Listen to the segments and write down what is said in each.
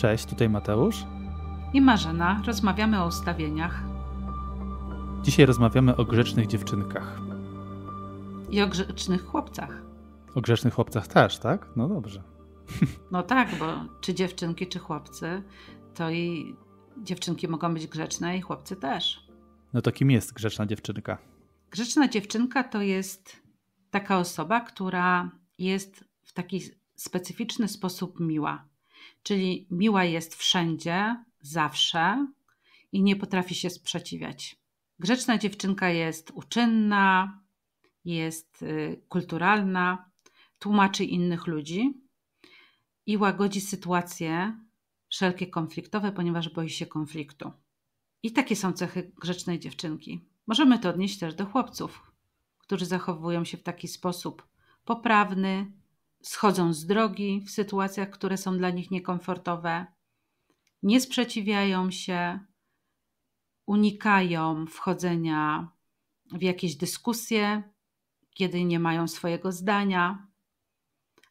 Cześć, tutaj Mateusz i Marzena. Rozmawiamy o ustawieniach. Dzisiaj rozmawiamy o grzecznych dziewczynkach. I o grzecznych chłopcach. O grzecznych chłopcach też, tak? No dobrze. No tak, bo czy dziewczynki, czy chłopcy, to i dziewczynki mogą być grzeczne, i chłopcy też. No to kim jest grzeczna dziewczynka? Grzeczna dziewczynka to jest taka osoba, która jest w taki specyficzny sposób miła czyli miła jest wszędzie, zawsze i nie potrafi się sprzeciwiać. Grzeczna dziewczynka jest uczynna, jest y, kulturalna, tłumaczy innych ludzi i łagodzi sytuacje wszelkie konfliktowe, ponieważ boi się konfliktu. I takie są cechy grzecznej dziewczynki. Możemy to odnieść też do chłopców, którzy zachowują się w taki sposób poprawny, schodzą z drogi w sytuacjach, które są dla nich niekomfortowe, nie sprzeciwiają się, unikają wchodzenia w jakieś dyskusje, kiedy nie mają swojego zdania.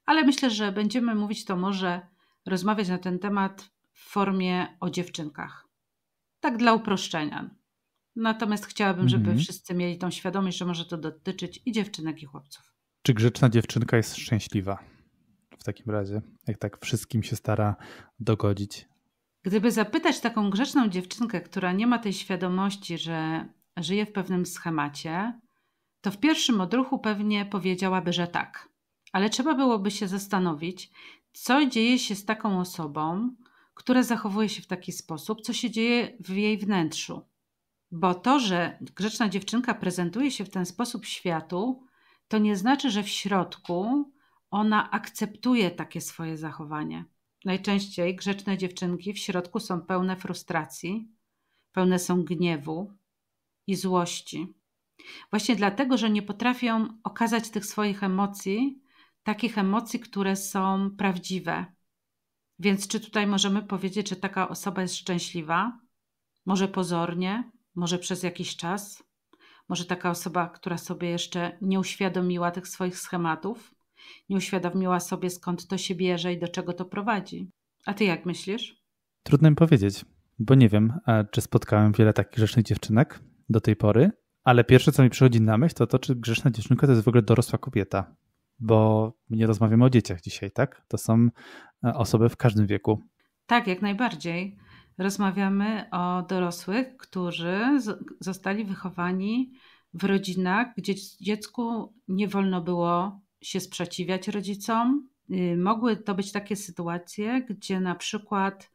Ale myślę, że będziemy mówić to może rozmawiać na ten temat w formie o dziewczynkach. Tak dla uproszczenia. Natomiast chciałabym, żeby mm -hmm. wszyscy mieli tą świadomość, że może to dotyczyć i dziewczynek, i chłopców. Czy grzeczna dziewczynka jest szczęśliwa? W takim razie, jak tak wszystkim się stara dogodzić. Gdyby zapytać taką grzeczną dziewczynkę, która nie ma tej świadomości, że żyje w pewnym schemacie, to w pierwszym odruchu pewnie powiedziałaby, że tak. Ale trzeba byłoby się zastanowić, co dzieje się z taką osobą, która zachowuje się w taki sposób, co się dzieje w jej wnętrzu. Bo to, że grzeczna dziewczynka prezentuje się w ten sposób światu, to nie znaczy, że w środku ona akceptuje takie swoje zachowanie. Najczęściej grzeczne dziewczynki w środku są pełne frustracji, pełne są gniewu i złości. Właśnie dlatego, że nie potrafią okazać tych swoich emocji, takich emocji, które są prawdziwe. Więc czy tutaj możemy powiedzieć, że taka osoba jest szczęśliwa? Może pozornie, może przez jakiś czas? Może taka osoba, która sobie jeszcze nie uświadomiła tych swoich schematów, nie uświadomiła sobie skąd to się bierze i do czego to prowadzi. A ty jak myślisz? Trudno mi powiedzieć, bo nie wiem, czy spotkałem wiele takich grzecznych dziewczynek do tej pory, ale pierwsze, co mi przychodzi na myśl, to to, czy grzeczna dziewczynka to jest w ogóle dorosła kobieta, bo nie rozmawiamy o dzieciach dzisiaj, tak? To są e, osoby w każdym wieku. Tak, jak najbardziej. Rozmawiamy o dorosłych, którzy zostali wychowani w rodzinach, gdzie dziecku nie wolno było się sprzeciwiać rodzicom. Y, mogły to być takie sytuacje, gdzie na przykład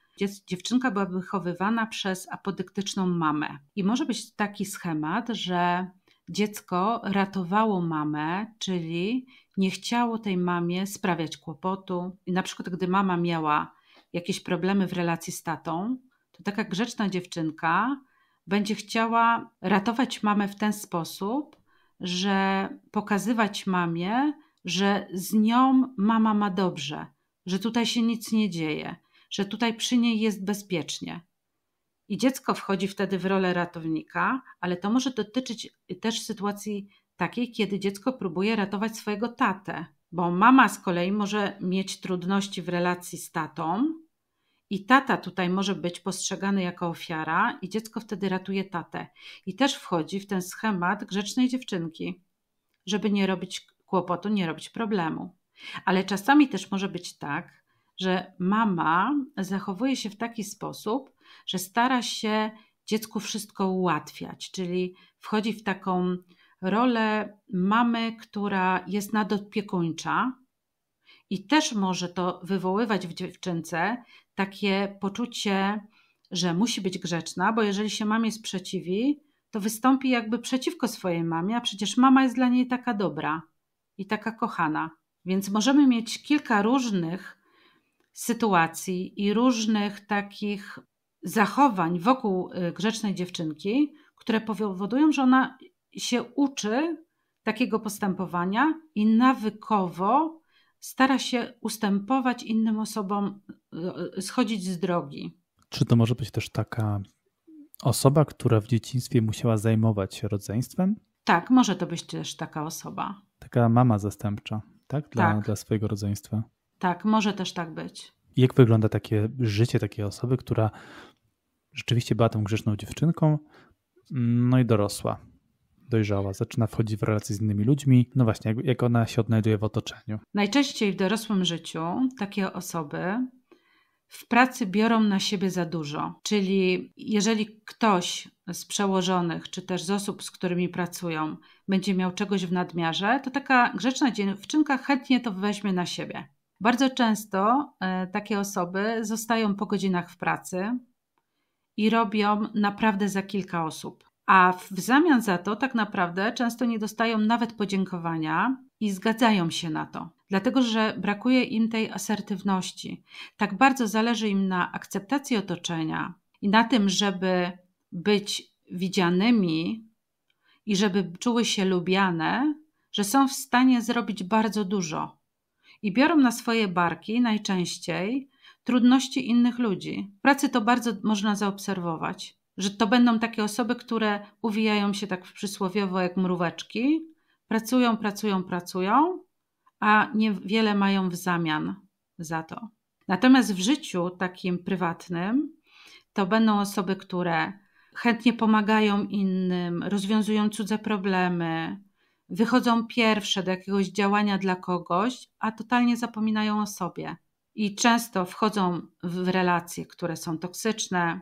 dziewczynka była wychowywana przez apodyktyczną mamę. I może być taki schemat, że dziecko ratowało mamę, czyli nie chciało tej mamie sprawiać kłopotu. I na przykład, gdy mama miała jakieś problemy w relacji z tatą, to taka grzeczna dziewczynka będzie chciała ratować mamę w ten sposób, że pokazywać mamie, że z nią mama ma dobrze, że tutaj się nic nie dzieje, że tutaj przy niej jest bezpiecznie. I dziecko wchodzi wtedy w rolę ratownika, ale to może dotyczyć też sytuacji takiej, kiedy dziecko próbuje ratować swojego tatę, bo mama z kolei może mieć trudności w relacji z tatą, i tata tutaj może być postrzegany jako ofiara, i dziecko wtedy ratuje tatę. I też wchodzi w ten schemat grzecznej dziewczynki, żeby nie robić kłopotu, nie robić problemu. Ale czasami też może być tak, że mama zachowuje się w taki sposób, że stara się dziecku wszystko ułatwiać, czyli wchodzi w taką rolę mamy, która jest nadopiekuńcza, i też może to wywoływać w dziewczynce takie poczucie, że musi być grzeczna, bo jeżeli się mamie sprzeciwi, to wystąpi jakby przeciwko swojej mamie, a przecież mama jest dla niej taka dobra i taka kochana. Więc możemy mieć kilka różnych sytuacji i różnych takich zachowań wokół y, grzecznej dziewczynki, które powodują, że ona się uczy takiego postępowania i nawykowo stara się ustępować innym osobom, e, schodzić z drogi. Czy to może być też taka osoba, która w dzieciństwie musiała zajmować się rodzeństwem? Tak, może to być też taka osoba. Taka mama zastępcza, tak? Dla, tak. dla swojego rodzeństwa. Tak, może też tak być. Jak wygląda takie życie takiej osoby, która rzeczywiście była tą grzeczną dziewczynką, no i dorosła? dojrzała, zaczyna wchodzić w relacje z innymi ludźmi, no właśnie, jak, jak ona się odnajduje w otoczeniu. Najczęściej w dorosłym życiu takie osoby w pracy biorą na siebie za dużo. Czyli jeżeli ktoś z przełożonych, czy też z osób, z którymi pracują, będzie miał czegoś w nadmiarze, to taka grzeczna dziewczynka chętnie to weźmie na siebie. Bardzo często e, takie osoby zostają po godzinach w pracy i robią naprawdę za kilka osób a w zamian za to tak naprawdę często nie dostają nawet podziękowania i zgadzają się na to, dlatego że brakuje im tej asertywności. Tak bardzo zależy im na akceptacji otoczenia i na tym, żeby być widzianymi i żeby czuły się lubiane, że są w stanie zrobić bardzo dużo. I biorą na swoje barki najczęściej trudności innych ludzi. W pracy to bardzo można zaobserwować że to będą takie osoby, które uwijają się tak przysłowiowo jak mróweczki, pracują, pracują, pracują, a niewiele mają w zamian za to. Natomiast w życiu takim prywatnym to będą osoby, które chętnie pomagają innym, rozwiązują cudze problemy, wychodzą pierwsze do jakiegoś działania dla kogoś, a totalnie zapominają o sobie. I często wchodzą w relacje, które są toksyczne,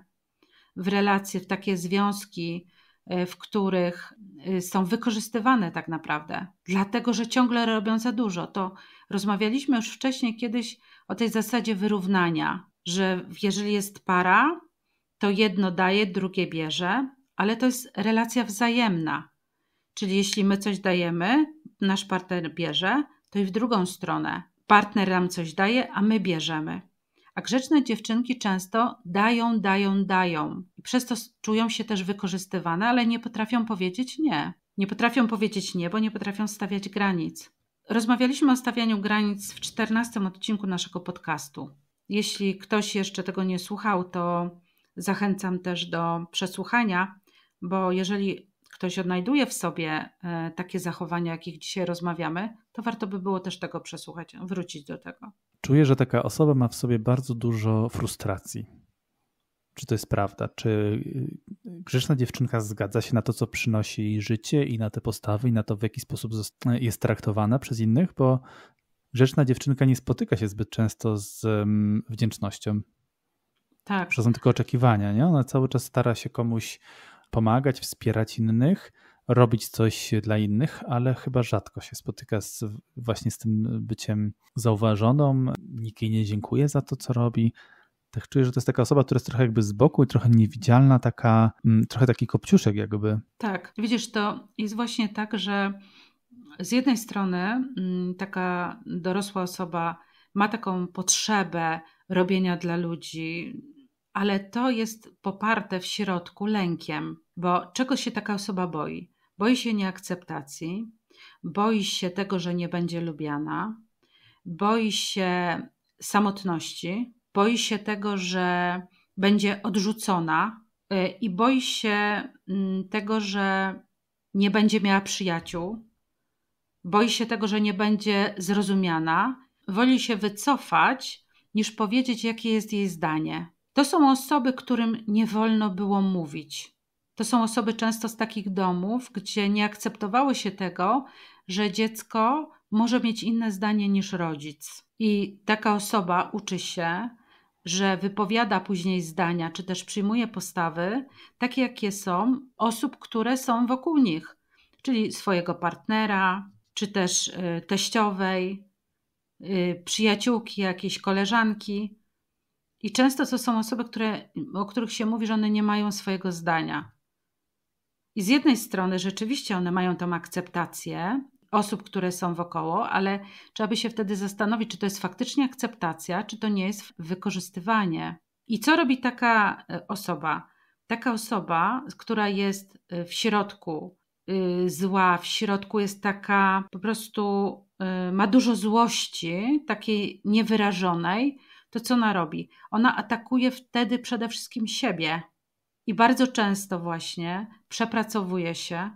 w relacje, w takie związki, e, w których e, są wykorzystywane tak naprawdę, dlatego że ciągle robią za dużo. To rozmawialiśmy już wcześniej kiedyś o tej zasadzie wyrównania, że jeżeli jest para, to jedno daje, drugie bierze, ale to jest relacja wzajemna. Czyli jeśli my coś dajemy, nasz partner bierze, to i w drugą stronę. Partner nam coś daje, a my bierzemy. A grzeczne dziewczynki często dają, dają, dają. I przez to czują się też wykorzystywane, ale nie potrafią powiedzieć nie. Nie potrafią powiedzieć nie, bo nie potrafią stawiać granic. Rozmawialiśmy o stawianiu granic w 14 odcinku naszego podcastu. Jeśli ktoś jeszcze tego nie słuchał, to zachęcam też do przesłuchania, bo jeżeli ktoś odnajduje w sobie e, takie zachowania, jakich dzisiaj rozmawiamy, to warto by było też tego przesłuchać, wrócić do tego. Czuję, że taka osoba ma w sobie bardzo dużo frustracji. Czy to jest prawda? Czy y, y, grzeczna dziewczynka zgadza się na to, co przynosi jej życie i na te postawy, i na to, w jaki sposób jest traktowana przez innych? Bo grzeczna dziewczynka nie spotyka się zbyt często z mm, wdzięcznością. Tak. Przez tylko oczekiwania, nie? Ona cały czas stara się komuś pomagać, wspierać innych, robić coś dla innych, ale chyba rzadko się spotyka z, właśnie z tym byciem zauważoną. Nikt jej nie dziękuję za to, co robi. Tak czuję, że to jest taka osoba, która jest trochę jakby z boku i trochę niewidzialna, taka, mm, trochę taki kopciuszek jakby. Tak, widzisz, to jest właśnie tak, że z jednej strony mm, taka dorosła osoba ma taką potrzebę robienia dla ludzi, ale to jest poparte w środku lękiem. Bo czego się taka osoba boi? Boi się nieakceptacji, boi się tego, że nie będzie lubiana, boi się samotności, boi się tego, że będzie odrzucona y, i boi się mm, tego, że nie będzie miała przyjaciół, boi się tego, że nie będzie zrozumiana, woli się wycofać niż powiedzieć, jakie jest jej zdanie. To są osoby, którym nie wolno było mówić. To są osoby często z takich domów, gdzie nie akceptowały się tego, że dziecko może mieć inne zdanie niż rodzic. I taka osoba uczy się, że wypowiada później zdania, czy też przyjmuje postawy, takie jakie są osób, które są wokół nich, czyli swojego partnera, czy też y, teściowej, y, przyjaciółki, jakiejś koleżanki. I często to są osoby, które, o których się mówi, że one nie mają swojego zdania. I z jednej strony rzeczywiście one mają tą akceptację osób, które są wokoło, ale trzeba by się wtedy zastanowić, czy to jest faktycznie akceptacja, czy to nie jest wykorzystywanie. I co robi taka e, osoba? Taka osoba, która jest e, w środku e, zła, w środku jest taka po prostu ma dużo złości, takiej niewyrażonej, to co ona robi? Ona atakuje wtedy przede wszystkim siebie. I bardzo często właśnie przepracowuje się,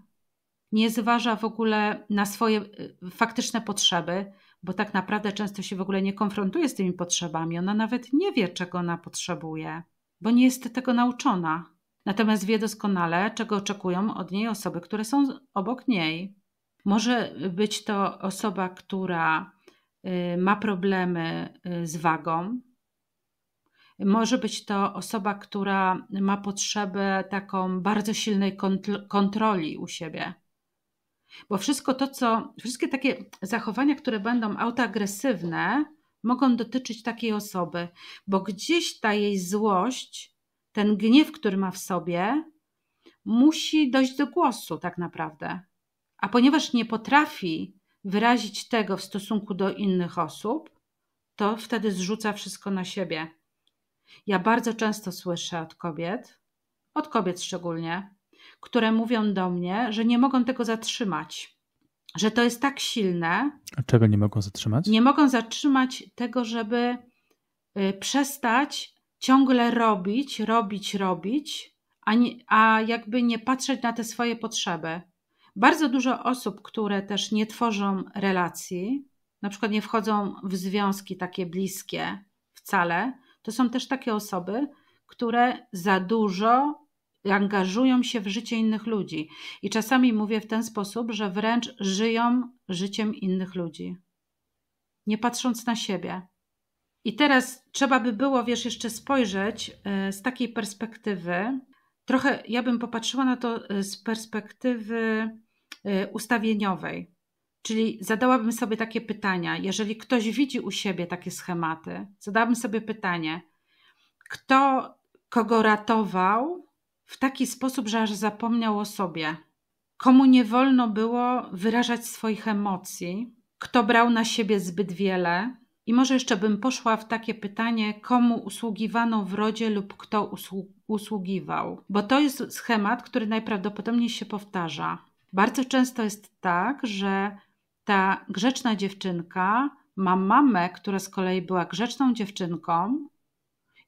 nie zważa w ogóle na swoje y, faktyczne potrzeby, bo tak naprawdę często się w ogóle nie konfrontuje z tymi potrzebami. Ona nawet nie wie, czego ona potrzebuje, bo nie jest tego nauczona. Natomiast wie doskonale, czego oczekują od niej osoby, które są obok niej. Może być to osoba, która y, ma problemy y, z wagą, może być to osoba, która ma potrzebę taką bardzo silnej kontroli u siebie. Bo wszystko to, co, wszystkie takie zachowania, które będą autoagresywne, mogą dotyczyć takiej osoby, bo gdzieś ta jej złość, ten gniew, który ma w sobie, musi dojść do głosu tak naprawdę. A ponieważ nie potrafi wyrazić tego w stosunku do innych osób, to wtedy zrzuca wszystko na siebie. Ja bardzo często słyszę od kobiet, od kobiet szczególnie, które mówią do mnie, że nie mogą tego zatrzymać, że to jest tak silne. A czego nie mogą zatrzymać? Nie mogą zatrzymać tego, żeby y, przestać ciągle robić, robić, robić, a, nie, a jakby nie patrzeć na te swoje potrzeby. Bardzo dużo osób, które też nie tworzą relacji, na przykład nie wchodzą w związki takie bliskie wcale, to są też takie osoby, które za dużo angażują się w życie innych ludzi. I czasami mówię w ten sposób, że wręcz żyją życiem innych ludzi, nie patrząc na siebie. I teraz trzeba by było, wiesz, jeszcze spojrzeć e, z takiej perspektywy. Trochę ja bym popatrzyła na to e, z perspektywy e, ustawieniowej. Czyli zadałabym sobie takie pytania, jeżeli ktoś widzi u siebie takie schematy, zadałabym sobie pytanie, kto kogo ratował w taki sposób, że aż zapomniał o sobie, komu nie wolno było wyrażać swoich emocji, kto brał na siebie zbyt wiele. I może jeszcze bym poszła w takie pytanie, komu usługiwano w rodzie lub kto usługiwał, bo to jest schemat, który najprawdopodobniej się powtarza. Bardzo często jest tak, że ta grzeczna dziewczynka ma mamę, która z kolei była grzeczną dziewczynką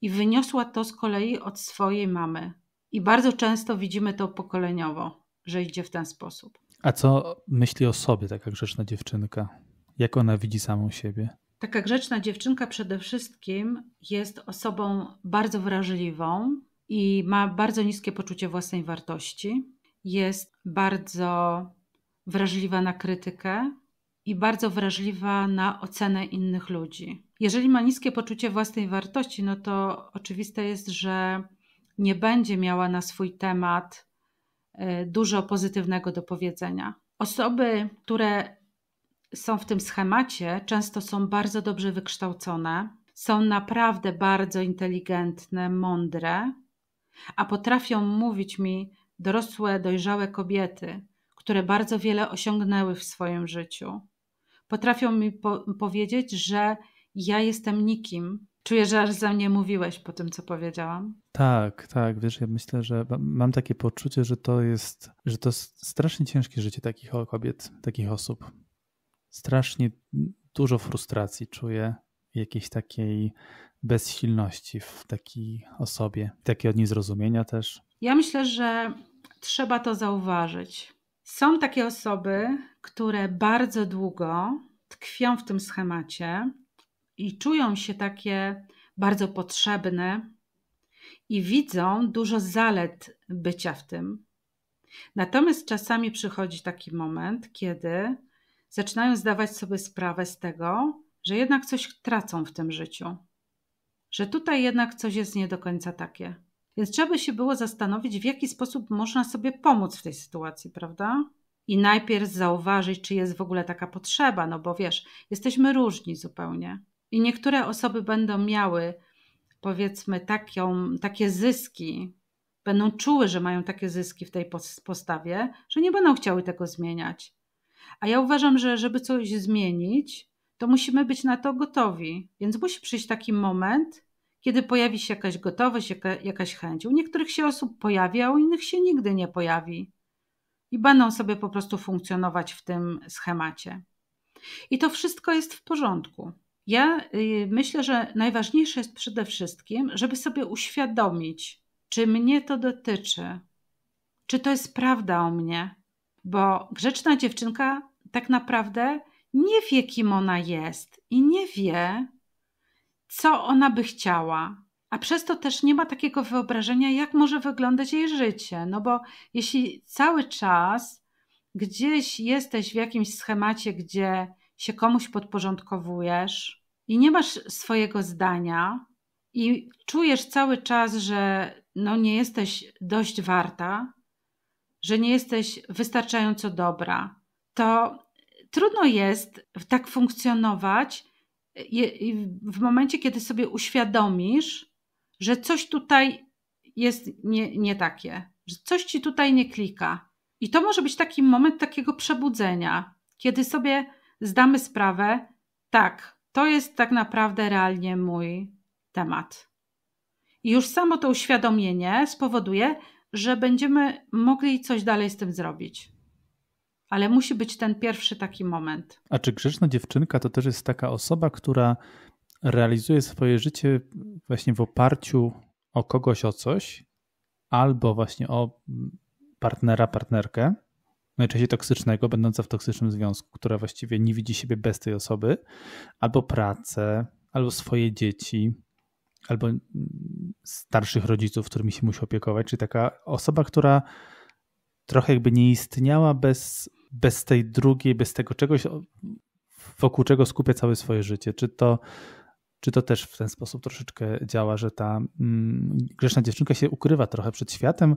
i wyniosła to z kolei od swojej mamy. I bardzo często widzimy to pokoleniowo, że idzie w ten sposób. A co myśli o sobie taka grzeczna dziewczynka? Jak ona widzi samą siebie? Taka grzeczna dziewczynka przede wszystkim jest osobą bardzo wrażliwą i ma bardzo niskie poczucie własnej wartości. Jest bardzo wrażliwa na krytykę, i bardzo wrażliwa na ocenę innych ludzi. Jeżeli ma niskie poczucie własnej wartości, no to oczywiste jest, że nie będzie miała na swój temat y, dużo pozytywnego do powiedzenia. Osoby, które są w tym schemacie, często są bardzo dobrze wykształcone, są naprawdę bardzo inteligentne, mądre, a potrafią mówić mi dorosłe, dojrzałe kobiety, które bardzo wiele osiągnęły w swoim życiu, potrafią mi po powiedzieć, że ja jestem nikim. Czuję, że aż za mnie mówiłeś po tym, co powiedziałam. Tak, tak. Wiesz, ja myślę, że mam takie poczucie, że to jest, że to strasznie ciężkie życie takich kobiet, takich osób. Strasznie dużo frustracji czuję, jakiejś takiej bezsilności w takiej osobie, takiego niezrozumienia też. Ja myślę, że trzeba to zauważyć. Są takie osoby, które bardzo długo tkwią w tym schemacie i czują się takie bardzo potrzebne i widzą dużo zalet bycia w tym. Natomiast czasami przychodzi taki moment, kiedy zaczynają zdawać sobie sprawę z tego, że jednak coś tracą w tym życiu, że tutaj jednak coś jest nie do końca takie. Więc trzeba by się było zastanowić, w jaki sposób można sobie pomóc w tej sytuacji, prawda? I najpierw zauważyć, czy jest w ogóle taka potrzeba, no bo wiesz, jesteśmy różni zupełnie. I niektóre osoby będą miały, powiedzmy, taką, takie zyski, będą czuły, że mają takie zyski w tej postawie, że nie będą chciały tego zmieniać. A ja uważam, że żeby coś zmienić, to musimy być na to gotowi. Więc musi przyjść taki moment, kiedy pojawi się jakaś gotowość, jaka, jakaś chęć. U niektórych się osób pojawia, a u innych się nigdy nie pojawi. I będą sobie po prostu funkcjonować w tym schemacie. I to wszystko jest w porządku. Ja y, myślę, że najważniejsze jest przede wszystkim, żeby sobie uświadomić, czy mnie to dotyczy, czy to jest prawda o mnie, bo grzeczna dziewczynka tak naprawdę nie wie, kim ona jest i nie wie, co ona by chciała, a przez to też nie ma takiego wyobrażenia, jak może wyglądać jej życie. No bo jeśli cały czas gdzieś jesteś w jakimś schemacie, gdzie się komuś podporządkowujesz i nie masz swojego zdania, i czujesz cały czas, że no nie jesteś dość warta, że nie jesteś wystarczająco dobra, to trudno jest tak funkcjonować, w momencie, kiedy sobie uświadomisz, że coś tutaj jest nie, nie takie, że coś ci tutaj nie klika. I to może być taki moment takiego przebudzenia, kiedy sobie zdamy sprawę, tak, to jest tak naprawdę realnie mój temat. I już samo to uświadomienie spowoduje, że będziemy mogli coś dalej z tym zrobić ale musi być ten pierwszy taki moment. A czy grzeczna dziewczynka to też jest taka osoba, która realizuje swoje życie właśnie w oparciu o kogoś, o coś, albo właśnie o partnera, partnerkę, najczęściej toksycznego, będąca w toksycznym związku, która właściwie nie widzi siebie bez tej osoby, albo pracę, albo swoje dzieci, albo starszych rodziców, którymi się musi opiekować, czyli taka osoba, która trochę jakby nie istniała bez bez tej drugiej, bez tego czegoś, wokół czego skupia całe swoje życie. Czy to, czy to też w ten sposób troszeczkę działa, że ta mm, grzeszna dziewczynka się ukrywa trochę przed światem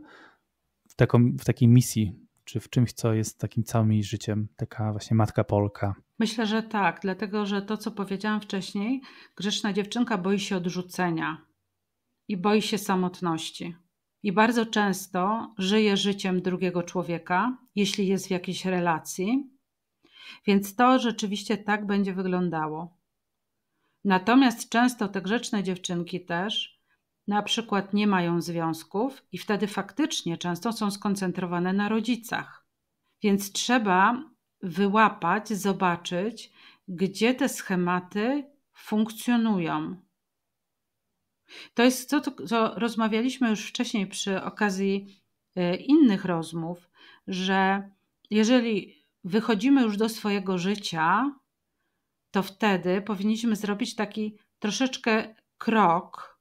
w, taką, w takiej misji, czy w czymś, co jest takim całym jej życiem, taka właśnie matka Polka? Myślę, że tak, dlatego że to, co powiedziałam wcześniej, grzeszna dziewczynka boi się odrzucenia i boi się samotności. I bardzo często żyje życiem drugiego człowieka, jeśli jest w jakiejś relacji. Więc to rzeczywiście tak będzie wyglądało. Natomiast często te grzeczne dziewczynki też na przykład nie mają związków i wtedy faktycznie często są skoncentrowane na rodzicach. Więc trzeba wyłapać, zobaczyć, gdzie te schematy funkcjonują. To jest to, co rozmawialiśmy już wcześniej przy okazji e, innych rozmów, że jeżeli wychodzimy już do swojego życia, to wtedy powinniśmy zrobić taki troszeczkę krok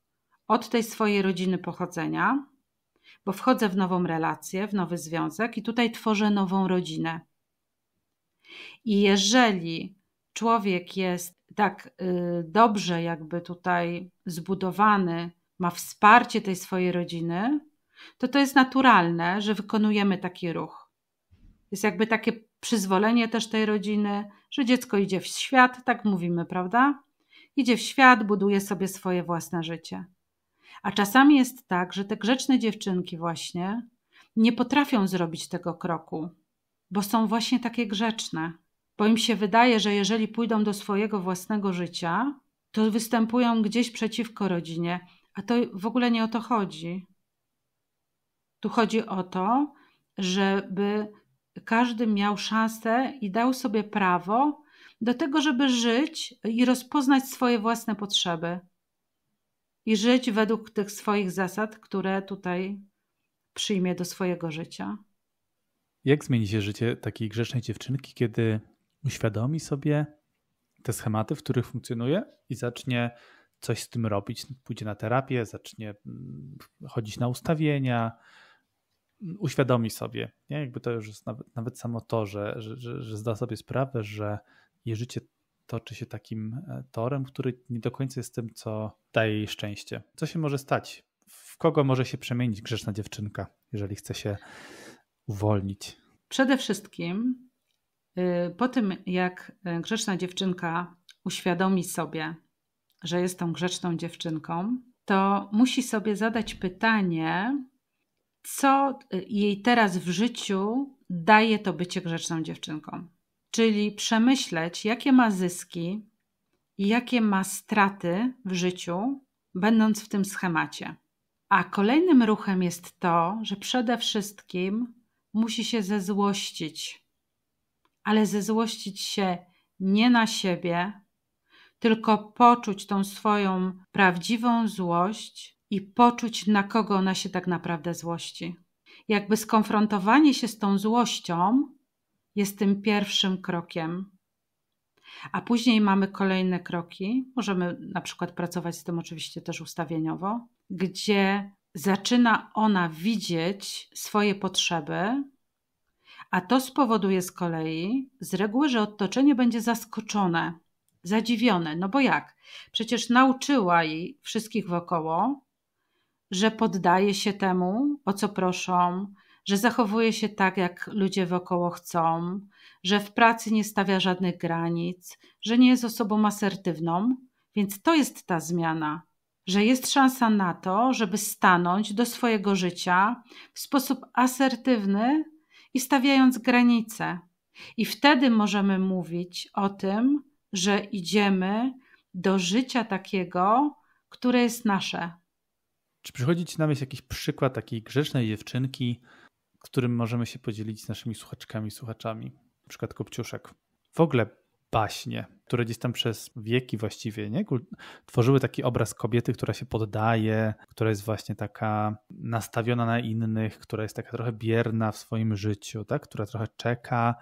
od tej swojej rodziny pochodzenia, bo wchodzę w nową relację, w nowy związek i tutaj tworzę nową rodzinę. I jeżeli człowiek jest tak y, dobrze, jakby tutaj zbudowany, ma wsparcie tej swojej rodziny, to to jest naturalne, że wykonujemy taki ruch. Jest jakby takie przyzwolenie też tej rodziny, że dziecko idzie w świat, tak mówimy, prawda? Idzie w świat, buduje sobie swoje własne życie. A czasami jest tak, że te grzeczne dziewczynki właśnie nie potrafią zrobić tego kroku, bo są właśnie takie grzeczne, bo im się wydaje, że jeżeli pójdą do swojego własnego życia, to występują gdzieś przeciwko rodzinie, a to w ogóle nie o to chodzi. Tu chodzi o to, żeby każdy miał szansę i dał sobie prawo do tego, żeby żyć i rozpoznać swoje własne potrzeby i żyć według tych swoich zasad, które tutaj przyjmie do swojego życia. Jak zmieni się życie takiej grzecznej dziewczynki, kiedy uświadomi sobie te schematy, w których funkcjonuje i zacznie coś z tym robić? Pójdzie na terapię, zacznie mm, chodzić na ustawienia, uświadomi sobie, nie? jakby to już jest nawet, nawet samo to, że, że, że, że zda sobie sprawę, że jej życie toczy się takim e, torem, który nie do końca jest tym, co daje jej szczęście. Co się może stać? W kogo może się przemienić grzeczna dziewczynka, jeżeli chce się uwolnić? Przede wszystkim y, po tym, jak e, grzeczna dziewczynka uświadomi sobie, że jest tą grzeczną dziewczynką, to musi sobie zadać pytanie, co y, jej teraz w życiu daje to bycie grzeczną dziewczynką. Czyli przemyśleć, jakie ma zyski i jakie ma straty w życiu, będąc w tym schemacie. A kolejnym ruchem jest to, że przede wszystkim musi się zezłościć, ale zezłościć się nie na siebie, tylko poczuć tą swoją prawdziwą złość i poczuć, na kogo ona się tak naprawdę złości. Jakby skonfrontowanie się z tą złością jest tym pierwszym krokiem. A później mamy kolejne kroki. Możemy na przykład pracować z tym oczywiście też ustawieniowo, gdzie zaczyna ona widzieć swoje potrzeby, a to spowoduje z kolei z reguły, że otoczenie będzie zaskoczone, zadziwione. No bo jak? Przecież nauczyła jej wszystkich wokoło, że poddaje się temu, o co proszą, że zachowuje się tak, jak ludzie wokoło chcą, że w pracy nie stawia żadnych granic, że nie jest osobą asertywną, więc to jest ta zmiana, że jest szansa na to, żeby stanąć do swojego życia w sposób asertywny i stawiając granice. I wtedy możemy mówić o tym, że idziemy do życia takiego, które jest nasze. Czy przychodzi Ci na myśl jakiś przykład takiej grzecznej dziewczynki, którym możemy się podzielić z naszymi słuchaczkami i słuchaczami? Na przykład Kopciuszek. W ogóle baśnie, które gdzieś tam przez wieki właściwie nie? tworzyły taki obraz kobiety, która się poddaje, która jest właśnie taka nastawiona na innych, która jest taka trochę bierna w swoim życiu, tak? która trochę czeka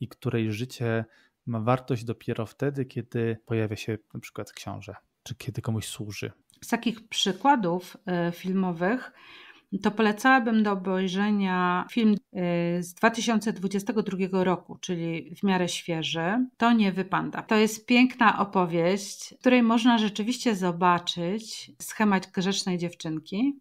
i której życie ma wartość dopiero wtedy, kiedy pojawia się na przykład książę, czy kiedy komuś służy. Z takich przykładów e, filmowych to polecałabym do obejrzenia film e, z 2022 roku, czyli w miarę świeży. To nie wypada. To jest piękna opowieść, w której można rzeczywiście zobaczyć schemat grzecznej dziewczynki.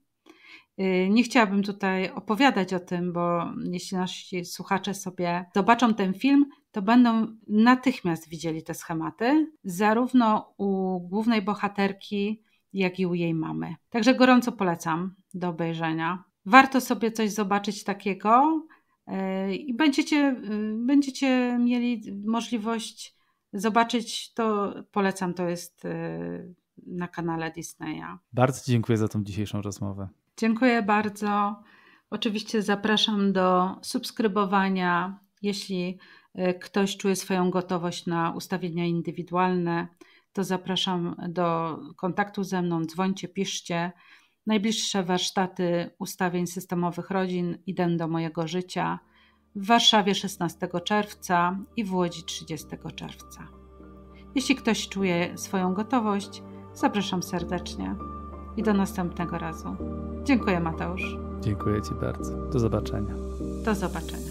E, nie chciałabym tutaj opowiadać o tym, bo jeśli nasi słuchacze sobie zobaczą ten film, to będą natychmiast widzieli te schematy, zarówno u głównej bohaterki, jak i u jej mamy. Także gorąco polecam do obejrzenia. Warto sobie coś zobaczyć takiego e, i będziecie, e, będziecie mieli możliwość zobaczyć to. Polecam, to jest e, na kanale Disneya. Bardzo dziękuję za tą dzisiejszą rozmowę. Dziękuję bardzo. Oczywiście zapraszam do subskrybowania, jeśli ktoś czuje swoją gotowość na ustawienia indywidualne to zapraszam do kontaktu ze mną. Dzwońcie, piszcie. Najbliższe warsztaty ustawień systemowych rodzin idę do mojego życia w Warszawie 16 czerwca i w Łodzi 30 czerwca. Jeśli ktoś czuje swoją gotowość, zapraszam serdecznie i do następnego razu. Dziękuję, Mateusz. Dziękuję Ci bardzo. Do zobaczenia. Do zobaczenia.